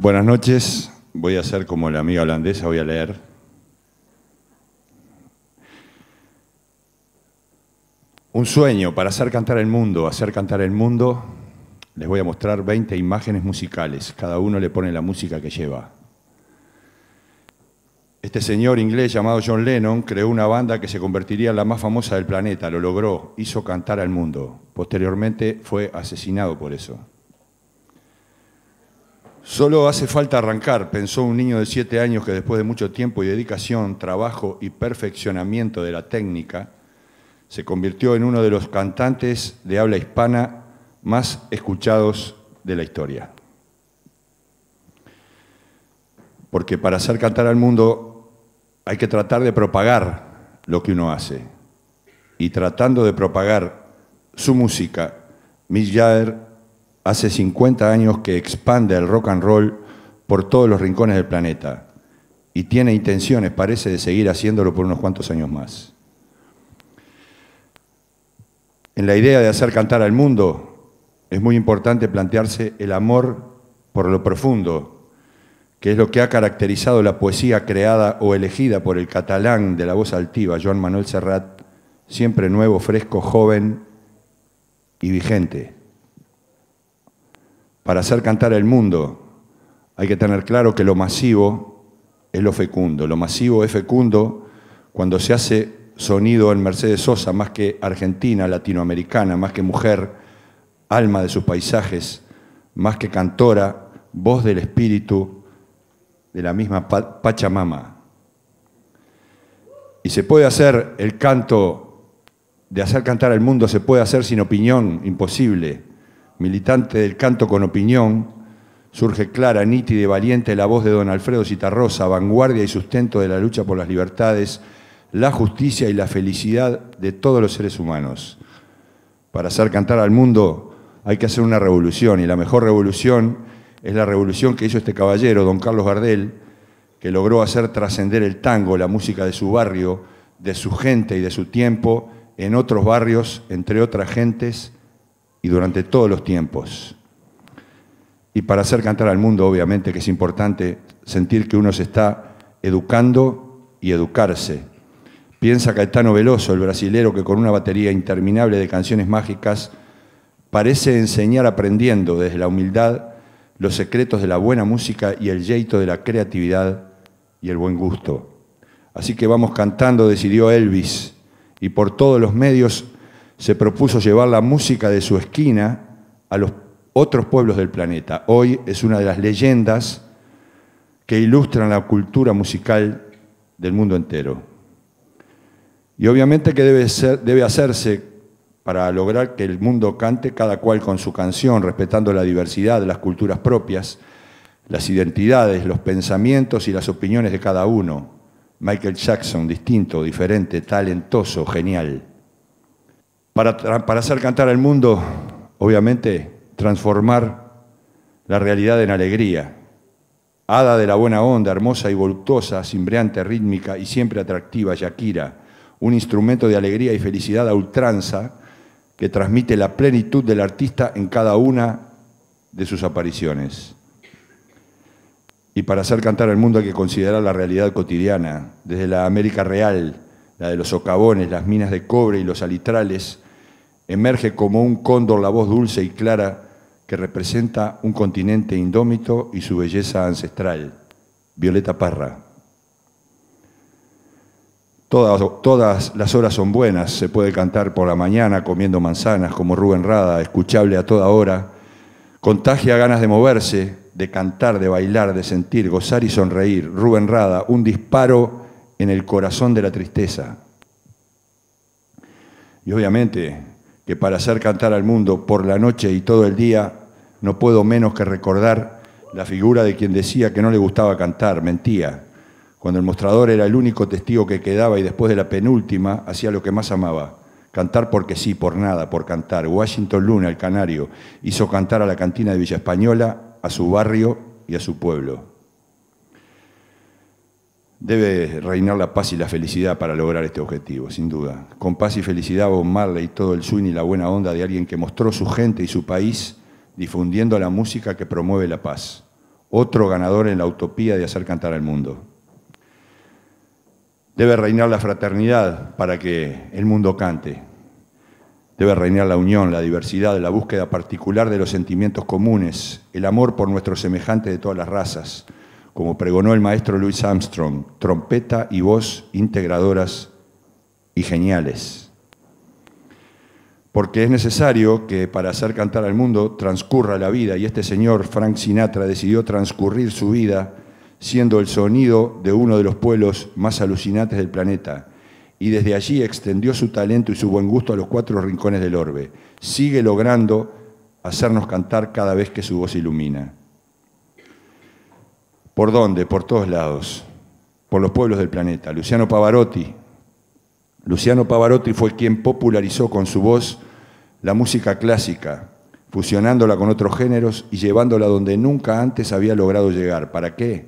Buenas noches. Voy a hacer como la amiga holandesa, voy a leer. Un sueño para hacer cantar el mundo, hacer cantar el mundo. Les voy a mostrar 20 imágenes musicales. Cada uno le pone la música que lleva. Este señor inglés llamado John Lennon creó una banda que se convertiría en la más famosa del planeta, lo logró, hizo cantar al mundo. Posteriormente fue asesinado por eso. Solo hace falta arrancar, pensó un niño de siete años que después de mucho tiempo y dedicación, trabajo y perfeccionamiento de la técnica, se convirtió en uno de los cantantes de habla hispana más escuchados de la historia. Porque para hacer cantar al mundo hay que tratar de propagar lo que uno hace. Y tratando de propagar su música, Mick hace 50 años que expande el rock and roll por todos los rincones del planeta y tiene intenciones, parece, de seguir haciéndolo por unos cuantos años más. En la idea de hacer cantar al mundo es muy importante plantearse el amor por lo profundo, que es lo que ha caracterizado la poesía creada o elegida por el catalán de la voz altiva, Joan Manuel Serrat, siempre nuevo, fresco, joven y vigente. Para hacer cantar el mundo hay que tener claro que lo masivo es lo fecundo. Lo masivo es fecundo cuando se hace sonido en Mercedes Sosa, más que argentina, latinoamericana, más que mujer, alma de sus paisajes, más que cantora, voz del espíritu de la misma Pachamama. Y se puede hacer el canto de hacer cantar al mundo, se puede hacer sin opinión, imposible militante del canto con opinión, surge clara, nítida y valiente la voz de don Alfredo Citarrosa, vanguardia y sustento de la lucha por las libertades, la justicia y la felicidad de todos los seres humanos. Para hacer cantar al mundo hay que hacer una revolución y la mejor revolución es la revolución que hizo este caballero, don Carlos Gardel, que logró hacer trascender el tango, la música de su barrio, de su gente y de su tiempo, en otros barrios, entre otras gentes, y durante todos los tiempos. Y para hacer cantar al mundo, obviamente, que es importante sentir que uno se está educando y educarse. Piensa Caetano Veloso, el brasilero que con una batería interminable de canciones mágicas parece enseñar aprendiendo desde la humildad los secretos de la buena música y el yeito de la creatividad y el buen gusto. Así que vamos cantando, decidió Elvis, y por todos los medios se propuso llevar la música de su esquina a los otros pueblos del planeta. Hoy es una de las leyendas que ilustran la cultura musical del mundo entero. Y obviamente que debe, debe hacerse para lograr que el mundo cante cada cual con su canción, respetando la diversidad de las culturas propias, las identidades, los pensamientos y las opiniones de cada uno. Michael Jackson, distinto, diferente, talentoso, genial para, hacer cantar al mundo, obviamente, transformar la realidad en alegría. Hada de la buena onda, hermosa y voluptuosa, cimbreante, rítmica y siempre atractiva, Shakira, un instrumento de alegría y felicidad a ultranza que transmite la plenitud del artista en cada una de sus apariciones. Y para hacer cantar al mundo hay que considerar la realidad cotidiana, desde la América real, la de los socavones, las minas de cobre y los alitrales, emerge como un cóndor la voz dulce y clara que representa un continente indómito y su belleza ancestral. Violeta Parra. Todas, las horas son buenas, se puede cantar por la mañana comiendo manzanas como Rubén Rada, escuchable a toda hora, contagia ganas de moverse, de cantar, de bailar, de sentir, gozar y sonreír. Rubén Rada, un disparo en el corazón de la tristeza. Y obviamente que para hacer cantar al mundo por la noche y todo el día, no puedo menos que recordar la figura de quien decía que no le gustaba cantar, mentía, cuando el mostrador era el único testigo que quedaba y después de la penúltima hacía lo que más amaba, cantar porque sí, por nada, por cantar. Washington Luna, el canario, hizo cantar a la cantina de Villa Española, a su barrio y a su pueblo. Debe reinar la paz y la felicidad para lograr este objetivo, sin duda. Con paz y felicidad, Bob Marley y todo el swing y la buena onda de alguien que mostró su gente y su país difundiendo la música que promueve la paz. Otro ganador en la utopía de hacer cantar al mundo. Debe reinar la fraternidad para que el mundo cante. Debe reinar la unión, la diversidad, la búsqueda particular de los sentimientos comunes, el amor por nuestros semejantes de todas las razas, como pregonó el maestro Louis Armstrong, trompeta y voz integradoras y geniales. Porque es necesario que para hacer cantar al mundo transcurra la vida y este señor Frank Sinatra decidió transcurrir su vida siendo el sonido de uno de los pueblos más alucinantes del planeta y desde allí extendió su talento y su buen gusto a los cuatro rincones del orbe. Sigue logrando hacernos cantar cada vez que su voz ilumina. ¿Por dónde? Por todos lados, por los pueblos del planeta. Luciano Pavarotti. Luciano Pavarotti fue quien popularizó con su voz la música clásica, fusionándola con otros géneros y llevándola donde nunca antes había logrado llegar. ¿Para qué?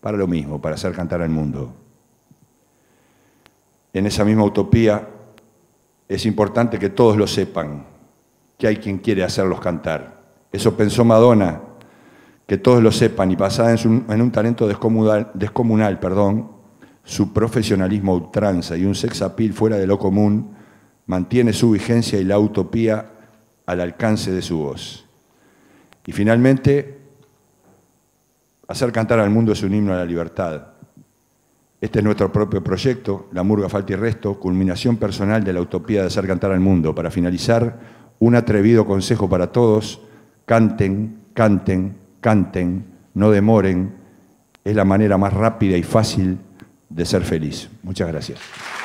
Para lo mismo, para hacer cantar al mundo. En esa misma utopía es importante que todos lo sepan, que hay quien quiere hacerlos cantar. Eso pensó Madonna que todos lo sepan y basada en, un talento descomunal, descomunal, perdón, su profesionalismo ultranza y un sex appeal fuera de lo común, mantiene su vigencia y la utopía al alcance de su voz. Y finalmente, hacer cantar al mundo es un himno a la libertad. Este es nuestro propio proyecto, La Murga Falta y Resto, culminación personal de la utopía de hacer cantar al mundo. Para finalizar, un atrevido consejo para todos, canten, canten, canten, no demoren, es la manera más rápida y fácil de ser feliz. Muchas gracias.